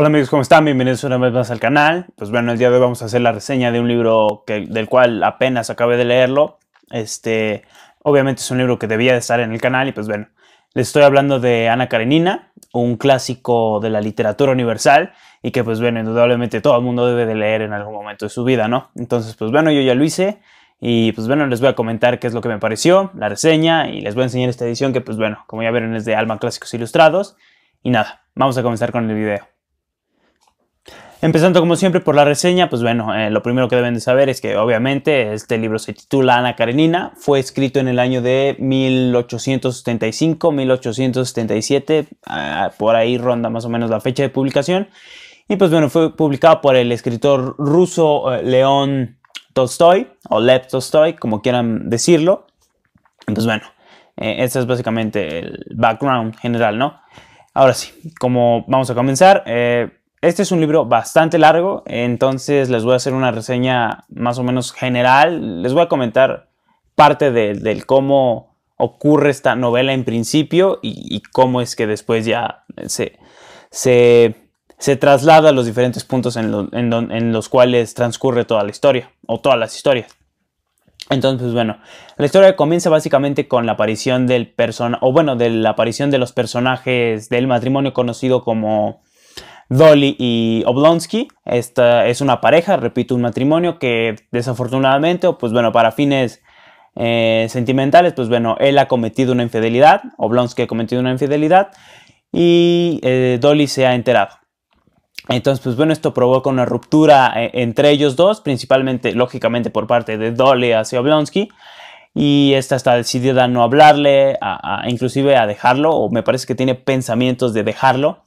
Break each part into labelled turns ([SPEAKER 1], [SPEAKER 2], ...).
[SPEAKER 1] Hola amigos, ¿cómo están? Bienvenidos una vez más al canal. Pues bueno, el día de hoy vamos a hacer la reseña de un libro que, del cual apenas acabé de leerlo. Este, obviamente es un libro que debía de estar en el canal y pues bueno, les estoy hablando de Ana Karenina, un clásico de la literatura universal y que pues bueno, indudablemente todo el mundo debe de leer en algún momento de su vida, ¿no? Entonces pues bueno, yo ya lo hice y pues bueno, les voy a comentar qué es lo que me pareció, la reseña y les voy a enseñar esta edición que pues bueno, como ya vieron es de Alma Clásicos Ilustrados y nada, vamos a comenzar con el video. Empezando como siempre por la reseña, pues bueno, eh, lo primero que deben de saber es que obviamente este libro se titula Ana Karenina, fue escrito en el año de 1875, 1877, ah, por ahí ronda más o menos la fecha de publicación, y pues bueno, fue publicado por el escritor ruso eh, León Tolstoy, o Lev Tolstoy, como quieran decirlo, entonces pues bueno, este es básicamente el background general, ¿no? Ahora sí, como vamos a comenzar, este es un libro bastante largo, entonces les voy a hacer una reseña más o menos general. Les voy a comentar parte del cómo ocurre esta novela en principio y, cómo es que después ya se, se, traslada a los diferentes puntos en, los cuales transcurre toda la historia o todas las historias. Entonces, pues bueno, la historia comienza básicamente con la aparición del persona, o bueno, de la aparición de los personajes del matrimonio conocido como Dolly y Oblonsky. Esta es una pareja, repito, un matrimonio que desafortunadamente, o pues bueno, para fines eh, sentimentales, pues bueno, él ha cometido una infidelidad, Oblonsky ha cometido una infidelidad y eh, Dolly se ha enterado. Entonces, pues bueno, esto provoca una ruptura eh, entre ellos dos, principalmente, lógicamente, por parte de Dolly hacia Oblonsky y esta está decidida a no hablarle, inclusive a dejarlo, o me parece que tiene pensamientos de dejarlo.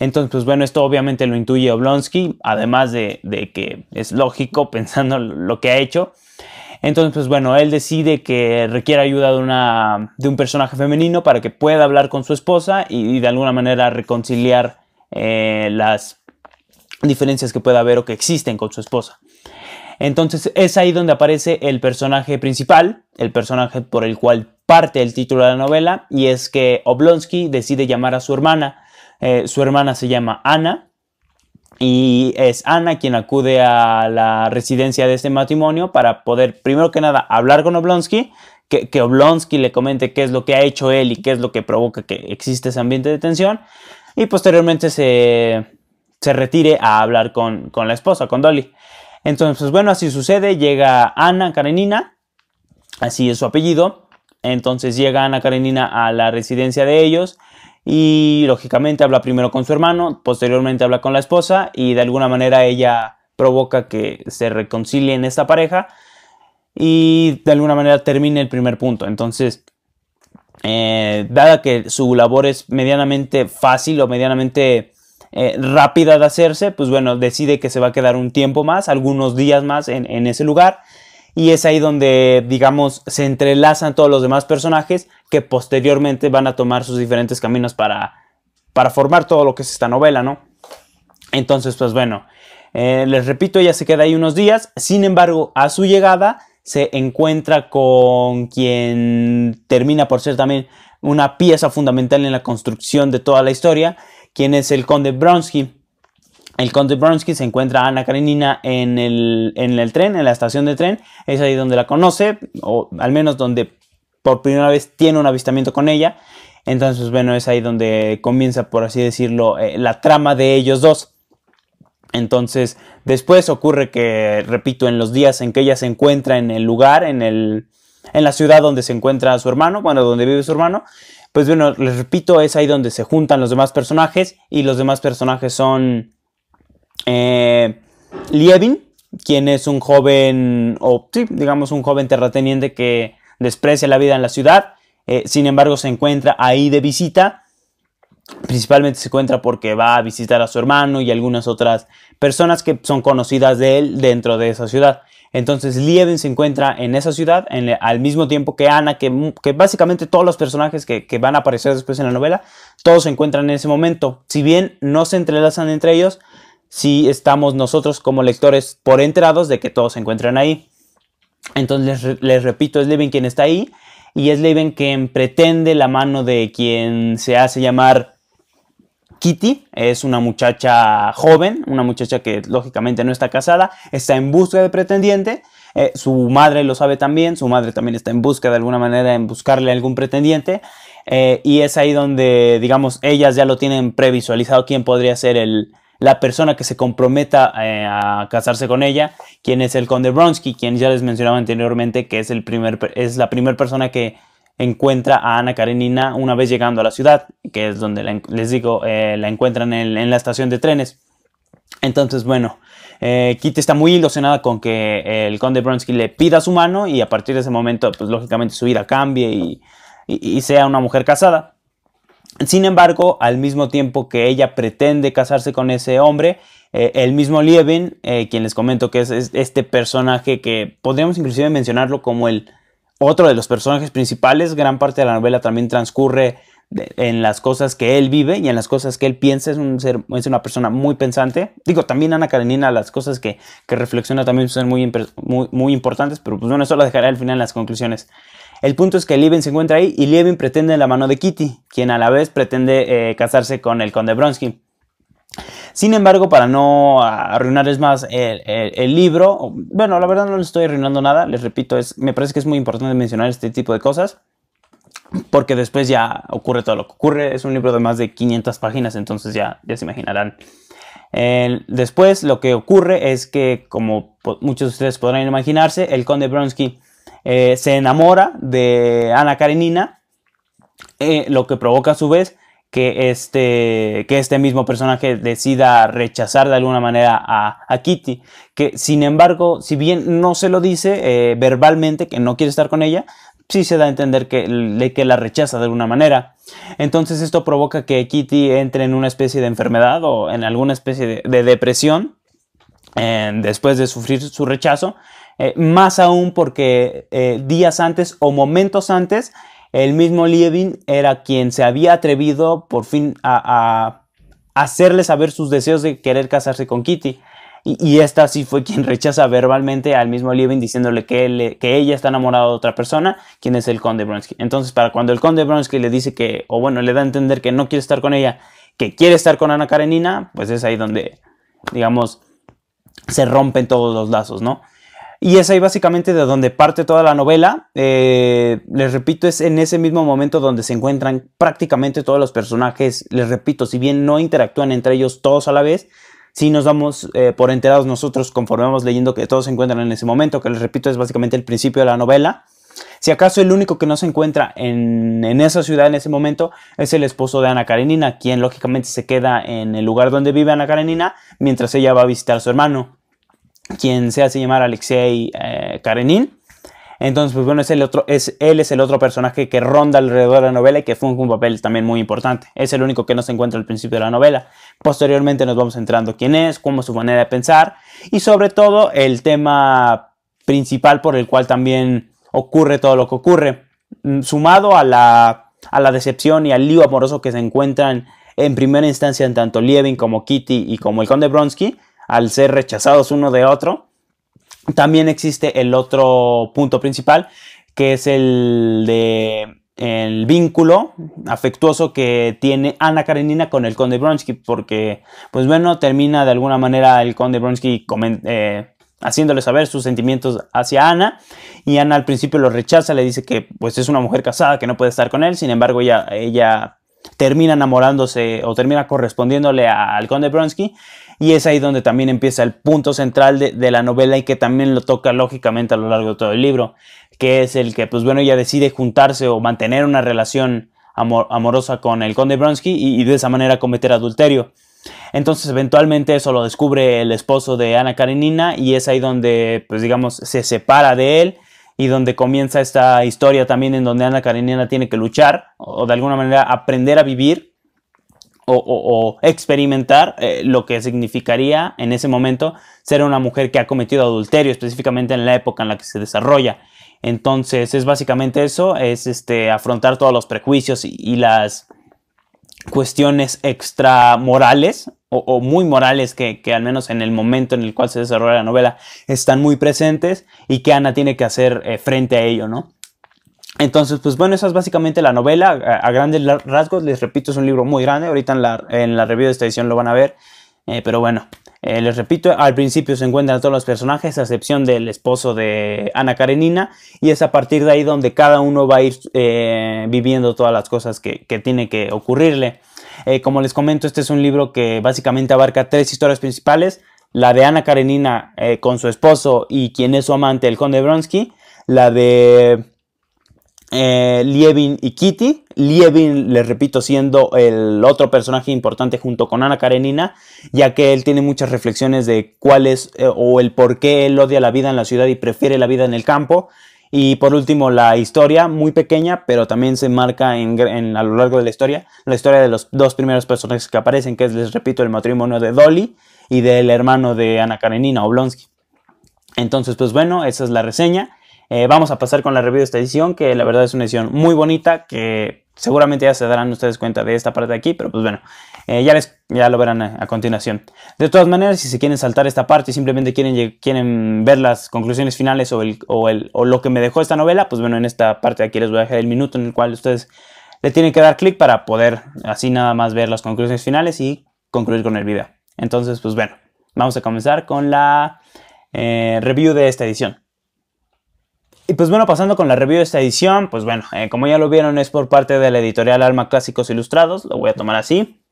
[SPEAKER 1] Entonces, pues bueno, esto obviamente lo intuye Oblonsky, además de, que es lógico pensando lo que ha hecho. Entonces, pues bueno, él decide que requiere ayuda de, un personaje femenino para que pueda hablar con su esposa y, de alguna manera reconciliar eh, las diferencias que pueda haber o que existen con su esposa. Entonces es ahí donde aparece el personaje principal, el personaje por el cual parte el título de la novela, y es que Oblonsky decide llamar a su hermana eh, su hermana se llama Ana y es Ana quien acude a la residencia de este matrimonio para poder, primero que nada, hablar con Oblonsky, que, Oblonsky le comente qué es lo que ha hecho él y qué es lo que provoca que existe ese ambiente de tensión y posteriormente se, retire a hablar con, con la esposa, con Dolly. Entonces, pues, bueno, así sucede, llega Ana Karenina, así es su apellido, entonces llega Ana Karenina a la residencia de ellos y lógicamente habla primero con su hermano, posteriormente habla con la esposa y de alguna manera ella provoca que se reconcilien esta pareja y de alguna manera termine el primer punto. Entonces, eh, dada que su labor es medianamente fácil o medianamente eh, rápida de hacerse, pues bueno, decide que se va a quedar un tiempo más, algunos días más en, en ese lugar y es ahí donde, digamos, se entrelazan todos los demás personajes que posteriormente van a tomar sus diferentes caminos para, para formar todo lo que es esta novela, ¿no? Entonces, pues bueno, eh, les repito, ella se queda ahí unos días, sin embargo, a su llegada se encuentra con quien termina por ser también una pieza fundamental en la construcción de toda la historia, quien es el conde Bronsky el conde Bronsky se encuentra a Ana Karenina en el, tren, en la estación de tren. Es ahí donde la conoce, o al menos donde por primera vez tiene un avistamiento con ella. Entonces, bueno, es ahí donde comienza, por así decirlo, eh, la trama de ellos dos. Entonces, después ocurre que, repito, en los días en que ella se encuentra en el lugar, en, el, en la ciudad donde se encuentra su hermano, bueno, donde vive su hermano, pues bueno, les repito, es ahí donde se juntan los demás personajes y los demás personajes son eh, Lievin, quien es un joven, o digamos un joven terrateniente que desprecia la vida en la ciudad, eh, sin embargo se encuentra ahí de visita, principalmente se encuentra porque va a visitar a su hermano y algunas otras personas que son conocidas de él dentro de esa ciudad. Entonces Lievin se encuentra en esa ciudad al mismo tiempo que Ana, que, básicamente todos los personajes que, van a aparecer después en la novela, todos se encuentran en ese momento. Si bien no se entrelazan entre ellos, si estamos nosotros como lectores por entrados de que todos se encuentran ahí. Entonces les, repito, es Levin quien está ahí y es Levin quien pretende la mano de quien se hace llamar Kitty. Es una muchacha joven, una muchacha que lógicamente no está casada, está en busca de pretendiente. Eh, su madre lo sabe también, su madre también está en busca de alguna manera en buscarle algún pretendiente. Eh, y es ahí donde, digamos, ellas ya lo tienen previsualizado quién podría ser el, la persona que se comprometa eh, a casarse con ella, quien es el conde Bronsky, quien ya les mencionaba anteriormente que es, el primer, es la primera persona que encuentra a Ana Karenina una vez llegando a la ciudad, que es donde les digo, eh, la encuentran en, la estación de trenes. Entonces, bueno, eh, Kitty está muy ilusionada con que el conde Bronsky le pida su mano y a partir de ese momento, pues lógicamente su vida cambie y sea una mujer casada. Sin embargo, al mismo tiempo que ella pretende casarse con ese hombre, eh, el mismo Lievin, eh, quien les comento que es, este personaje que podríamos inclusive mencionarlo como el otro de los personajes principales, gran parte de la novela también transcurre en las cosas que él vive y en las cosas que él piensa, es, es una persona muy pensante. Digo, también Ana Karenina, las cosas que, reflexiona también son muy, muy, muy importantes, pero pues bueno, eso lo dejaré al final en las conclusiones. El punto es que Lieben se encuentra ahí y Levin pretende la mano de Kitty, quien a la vez pretende eh, casarse con el conde Bronsky. Sin embargo, para no arruinarles más el, libro, bueno, la verdad no les estoy arruinando nada, les repito, es, me parece que es muy importante mencionar este tipo de cosas, porque después ya ocurre todo lo que ocurre, es un libro de más de 500 páginas, entonces ya, ya se imaginarán. después lo que ocurre es que, como muchos de ustedes podrán imaginarse, el conde Bronski... Eh, se enamora de Ana Karenina, eh, lo que provoca a su vez que este, que este mismo personaje decida rechazar de alguna manera a, Kitty, que sin embargo, si bien no se lo dice eh, verbalmente que no quiere estar con ella, sí se da a entender que, le, que la rechaza de alguna manera. Entonces esto provoca que Kitty entre en una especie de enfermedad o en alguna especie de, depresión después de sufrir su rechazo eh, más aún porque eh, días antes o momentos antes el mismo Lievin era quien se había atrevido por fin a, hacerle saber sus deseos de querer casarse con Kitty. Y, esta sí fue quien rechaza verbalmente al mismo Lievin diciéndole que, que, ella está enamorada de otra persona, quien es el conde Bronsky. Entonces, para cuando el conde Bronsky le dice que, o bueno, le da a entender que no quiere estar con ella, que quiere estar con Ana Karenina, pues es ahí donde, digamos, se rompen todos los lazos, ¿no? Y es ahí básicamente de donde parte toda la novela. Eh, les repito, es en ese mismo momento donde se encuentran prácticamente todos los personajes. Les repito, si bien no interactúan entre ellos todos a la vez, si nos vamos eh, por enterados nosotros conforme vamos leyendo que todos se encuentran en ese momento, que les repito es básicamente el principio de la novela. Si acaso el único que no se encuentra en, esa ciudad en ese momento es el esposo de Ana Karenina, quien lógicamente se queda en el lugar donde vive Ana Karenina mientras ella va a visitar a su hermano quien se hace llamar Alexei eh, Karenin. Entonces, pues bueno, es el otro, es, él es el otro personaje que ronda alrededor de la novela y que funge un papel también muy importante. Es el único que no se encuentra al principio de la novela. Posteriormente nos vamos entrando quién es, cómo es su manera de pensar y sobre todo el tema principal por el cual también ocurre todo lo que ocurre. Mm, sumado a la, a la decepción y al lío amoroso que se encuentran en primera instancia en tanto Lievin como Kitty y como el conde Bronsky, al ser rechazados uno de otro. También existe el otro punto principal, que es el de el vínculo afectuoso que tiene Ana Karenina con el conde Bronsky, porque, pues bueno, termina de alguna manera el conde Bronsky eh, haciéndole saber sus sentimientos hacia Ana, y Ana al principio lo rechaza, le dice que pues es una mujer casada, que no puede estar con él, sin embargo ella, ella termina enamorándose o termina correspondiéndole al conde Bronsky, y es ahí donde también empieza el punto central de, la novela y que también lo toca lógicamente a lo largo de todo el libro, que es el que, pues bueno, ella decide juntarse o mantener una relación amorosa con el conde Bronsky y, y, de esa manera cometer adulterio. Entonces eventualmente eso lo descubre el esposo de Ana Karenina y es ahí donde, pues digamos, se separa de él y donde comienza esta historia también en donde Ana Karenina tiene que luchar o de alguna manera aprender a vivir o, experimentar eh, lo que significaría en ese momento ser una mujer que ha cometido adulterio, específicamente en la época en la que se desarrolla. Entonces es básicamente eso, es este, afrontar todos los prejuicios y, las cuestiones extramorales o, o muy morales que, al menos en el momento en el cual se desarrolla la novela están muy presentes y que Ana tiene que hacer eh, frente a ello, ¿no? Entonces, pues bueno, esa es básicamente la novela. A, grandes rasgos, les repito, es un libro muy grande. Ahorita en la, en review de esta edición lo van a ver. Eh, pero bueno, eh, les repito, al principio se encuentran todos los personajes, a excepción del esposo de Ana Karenina. Y es a partir de ahí donde cada uno va a ir eh, viviendo todas las cosas que, que tiene que ocurrirle. como les comento, este es un libro que básicamente abarca tres historias principales. La de Ana Karenina con su esposo y quien es su amante, el conde Bronsky. La de eh, Lievin y Kitty. Lievin, les repito, siendo el otro personaje importante junto con Ana Karenina, ya que él tiene muchas reflexiones de cuál es eh, o el por qué él odia la vida en la ciudad y prefiere la vida en el campo. Y por último, la historia, muy pequeña, pero también se marca a lo largo de la historia, la historia de los dos primeros personajes que aparecen, que es, les repito, el matrimonio de Dolly y del hermano de Ana Karenina, Oblonsky. Entonces, pues bueno, esa es la reseña. Eh, vamos a pasar con la review de esta edición, que la verdad es una edición muy bonita, que seguramente ya se darán ustedes cuenta de esta parte de aquí, pero pues bueno, eh, ya, les, ya lo verán a, continuación. De todas maneras, si se quieren saltar esta parte y simplemente quieren, quieren ver las conclusiones finales o, lo que me dejó esta novela, pues bueno, en esta parte de aquí les voy a dejar el minuto en el cual ustedes le tienen que dar clic para poder así nada más ver las conclusiones finales y concluir con el video. Entonces, pues bueno, vamos a comenzar con la eh, review de esta edición. Y pues bueno, pasando con la review de esta edición, pues bueno, eh, como ya lo vieron es por parte de la editorial Alma Clásicos Ilustrados, lo voy a tomar así.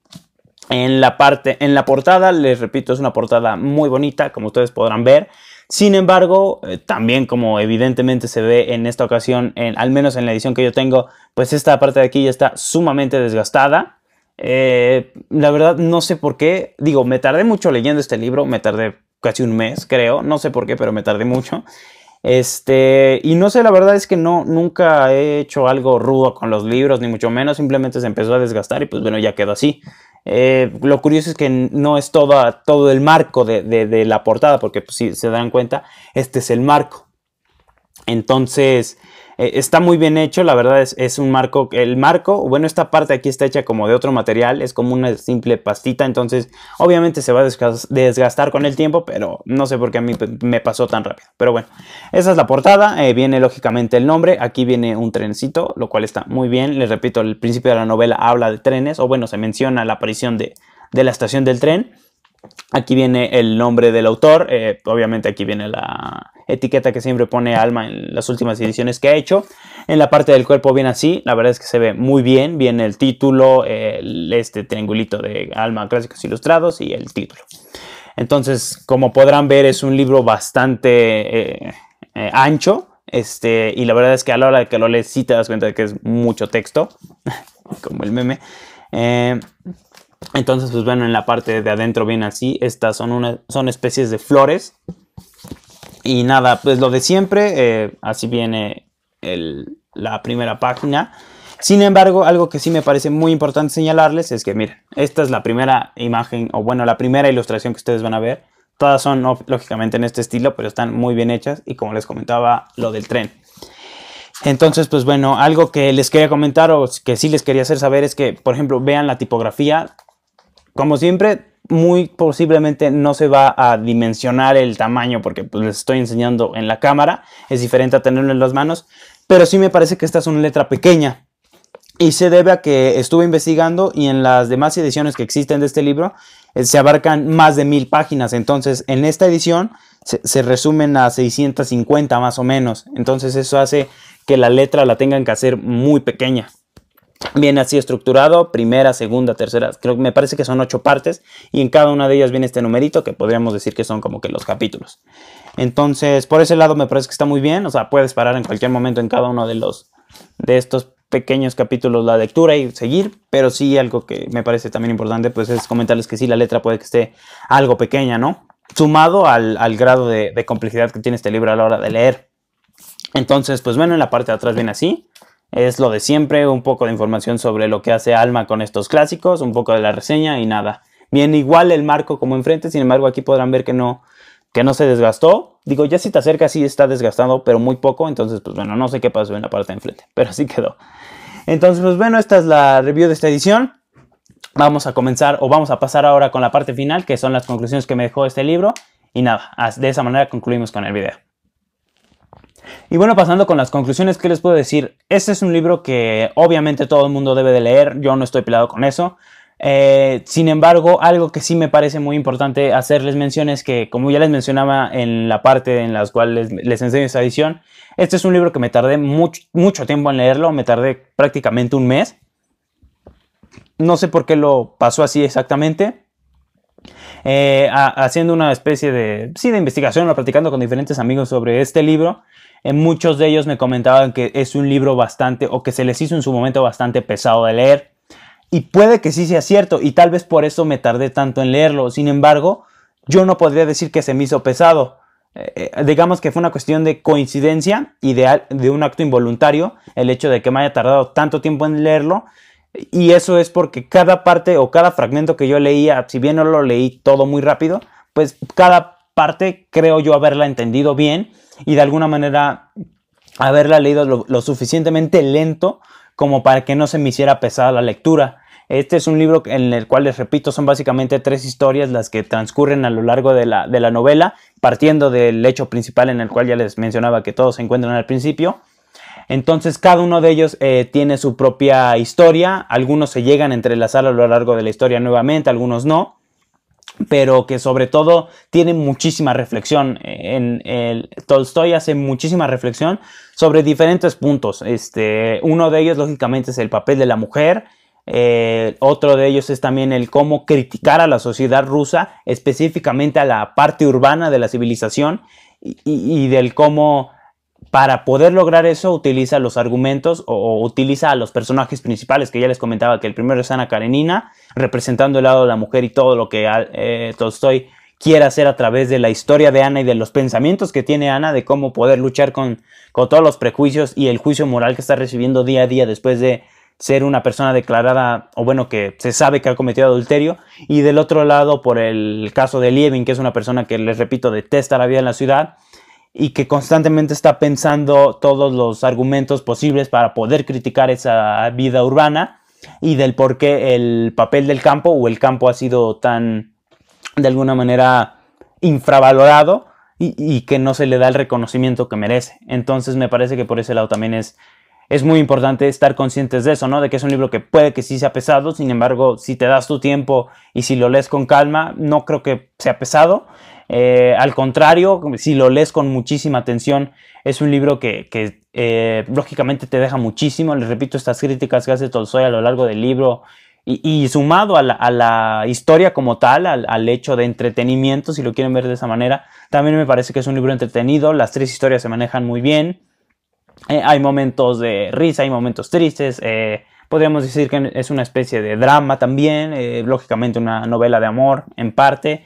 [SPEAKER 1] En la parte, en la portada, les repito, es una portada muy bonita, como ustedes podrán ver. Sin embargo, eh, también como evidentemente se ve en esta ocasión, en, al menos en la edición que yo tengo, pues esta parte de aquí ya está sumamente desgastada. Eh, la verdad no sé por qué, digo, me tardé mucho leyendo este libro, me tardé casi un mes creo, no sé por qué, pero me tardé mucho. Este, y no sé, la verdad es que no, nunca he hecho algo rudo con los libros, ni mucho menos, simplemente se empezó a desgastar y pues bueno, ya quedó así. Eh, lo curioso es que no es todo todo el marco de, la portada, porque pues, si se dan cuenta, este es el marco. Entonces, eh, está muy bien hecho, la verdad es, es, un marco, el marco, bueno, esta parte aquí está hecha como de otro material, es como una simple pastita, entonces obviamente se va a desgastar con el tiempo, pero no sé por qué a mí pues, me pasó tan rápido. Pero bueno, esa es la portada, eh, viene lógicamente el nombre, aquí viene un trencito, lo cual está muy bien, les repito, el principio de la novela habla de trenes, o bueno, se menciona la aparición de la estación del tren. Aquí viene el nombre del autor, eh, obviamente aquí viene la etiqueta que siempre pone Alma en las últimas ediciones que ha hecho. En la parte del cuerpo viene así, la verdad es que se ve muy bien, viene el título, este triangulito de Alma Clásicos Ilustrados y el título. Entonces, como podrán ver, es un libro bastante eh, eh, ancho, este, y la verdad es que a la hora de que lo lees sí te das cuenta de que es mucho texto, como el meme. Entonces, pues bueno, en la parte de adentro viene así. Estas son, unas son especies de flores. Y nada, pues lo de siempre. Eh, así viene el, la primera página. Sin embargo, algo que sí me parece muy importante señalarles es que, miren, esta es la primera imagen, o bueno, la primera ilustración que ustedes van a ver. Todas son, lógicamente, en este estilo, pero están muy bien hechas. Y como les comentaba, lo del tren. Entonces, pues bueno, algo que les quería comentar o que sí les quería hacer saber es que, por ejemplo, vean la tipografía como siempre, muy posiblemente no se va a dimensionar el tamaño porque pues, les estoy enseñando en la cámara. Es diferente a tenerlo en las manos. Pero sí me parece que esta es una letra pequeña. Y se debe a que estuve investigando y en las demás ediciones que existen de este libro eh, se abarcan más de mil páginas. Entonces, en esta edición se, se resumen a 650 más o menos. Entonces, eso hace que la letra la tengan que hacer muy pequeña. Viene así estructurado, primera, segunda, tercera, creo que me parece que son ocho partes y en cada una de ellas viene este numerito que podríamos decir que son como que los capítulos. Entonces, por ese lado me parece que está muy bien, o sea, puedes parar en cualquier momento en cada uno de los de estos pequeños capítulos la lectura y seguir, pero sí algo que me parece también importante pues es comentarles que sí la letra puede que esté algo pequeña, ¿no? Sumado al, grado de, de complejidad que tiene este libro a la hora de leer. Entonces, pues bueno, en la parte de atrás viene así. Es lo de siempre, un poco de información sobre lo que hace Alma con estos clásicos, un poco de la reseña y nada. Bien igual el marco como enfrente, sin embargo aquí podrán ver que no, que no se desgastó. Digo, ya si te acercas sí está desgastado, pero muy poco, entonces pues bueno, no sé qué pasó en la parte de enfrente, pero así quedó. Entonces pues bueno, esta es la review de esta edición. Vamos a comenzar o vamos a pasar ahora con la parte final, que son las conclusiones que me dejó este libro. Y nada, de esa manera concluimos con el video. Y bueno, pasando con las conclusiones, ¿qué les puedo decir? Este es un libro que obviamente todo el mundo debe de leer, yo no estoy pelado con eso. Eh, sin embargo, algo que sí me parece muy importante hacerles mención es que, como ya les mencionaba en la parte en la cual les, enseño esta edición, este es un libro que me tardé mucho, mucho tiempo en leerlo, me tardé prácticamente un mes. No sé por qué lo pasó así exactamente. Eh, haciendo una especie de, sí, de investigación o platicando con diferentes amigos sobre este libro, muchos de ellos me comentaban que es un libro bastante o que se les hizo en su momento bastante pesado de leer. Y puede que sí sea cierto y tal vez por eso me tardé tanto en leerlo. Sin embargo, yo no podría decir que se me hizo pesado. Eh, eh, digamos que fue una cuestión de coincidencia y de, de un acto involuntario el hecho de que me haya tardado tanto tiempo en leerlo. Y eso es porque cada parte o cada fragmento que yo leía, si bien no lo leí todo muy rápido, pues cada parte creo yo haberla entendido bien y de alguna manera haberla leído lo, suficientemente lento como para que no se me hiciera pesada la lectura. Este es un libro en el cual, les repito, son básicamente tres historias las que transcurren a lo largo de la, novela, partiendo del hecho principal en el cual ya les mencionaba que todos se encuentran al principio. Entonces, cada uno de ellos eh, tiene su propia historia, algunos se llegan a entrelazar a lo largo de la historia nuevamente, algunos no pero que sobre todo tiene muchísima reflexión. Eh, en el, Tolstoy hace muchísima reflexión sobre diferentes puntos. Este, uno de ellos, lógicamente, es el papel de la mujer. Eh, otro de ellos es también el cómo criticar a la sociedad rusa, específicamente a la parte urbana de la civilización y del cómo para poder lograr eso utiliza los argumentos o, utiliza a los personajes principales que ya les comentaba que el primero es Ana Karenina representando el lado de la mujer y todo lo que ah, eh, Tolstoy quiere hacer a través de la historia de Ana y de los pensamientos que tiene Ana de cómo poder luchar con, con todos los prejuicios y el juicio moral que está recibiendo día a día después de ser una persona declarada o bueno que se sabe que ha cometido adulterio y del otro lado por el caso de Lievin que es una persona que les repito detesta la vida en la ciudad y que constantemente está pensando todos los argumentos posibles para poder criticar esa vida urbana y del por qué el papel del campo o el campo ha sido tan, de alguna manera, infravalorado y, que no se le da el reconocimiento que merece. Entonces me parece que por ese lado también es, es muy importante estar conscientes de eso, ¿no? De que es un libro que puede que sí sea pesado, sin embargo, si te das tu tiempo y si lo lees con calma, no creo que sea pesado eh, al contrario, si lo lees con muchísima atención, es un libro que, eh, lógicamente te deja muchísimo. Les repito, estas críticas que hace Tolstoy a lo largo del libro y, sumado a la, historia como tal, al, hecho de entretenimiento, si lo quieren ver de esa manera, también me parece que es un libro entretenido. Las tres historias se manejan muy bien. Eh, hay momentos de risa, hay momentos tristes podríamos decir que es una especie de drama también, lógicamente una novela de amor en parte,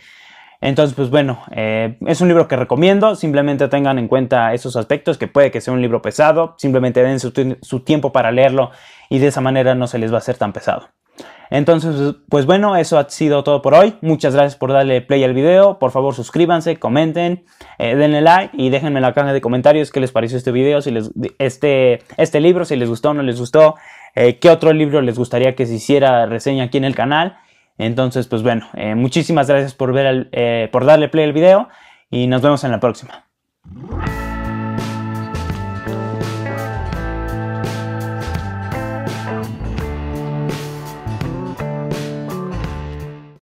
[SPEAKER 1] entonces, pues bueno, eh, es un libro que recomiendo, simplemente tengan en cuenta esos aspectos, que puede que sea un libro pesado, simplemente den su, tiempo para leerlo y de esa manera no se les va a hacer tan pesado. Entonces, pues bueno, eso ha sido todo por hoy. Muchas gracias por darle play al video. Por favor, suscríbanse, comenten, eh, denle like y déjenme en la caja de comentarios qué les pareció este video, si les, este, este libro, si les gustó o no les gustó, eh, qué otro libro les gustaría que se hiciera reseña aquí en el canal. Entonces, pues bueno, eh, muchísimas gracias por, ver eh, por darle play al video y nos vemos en la próxima.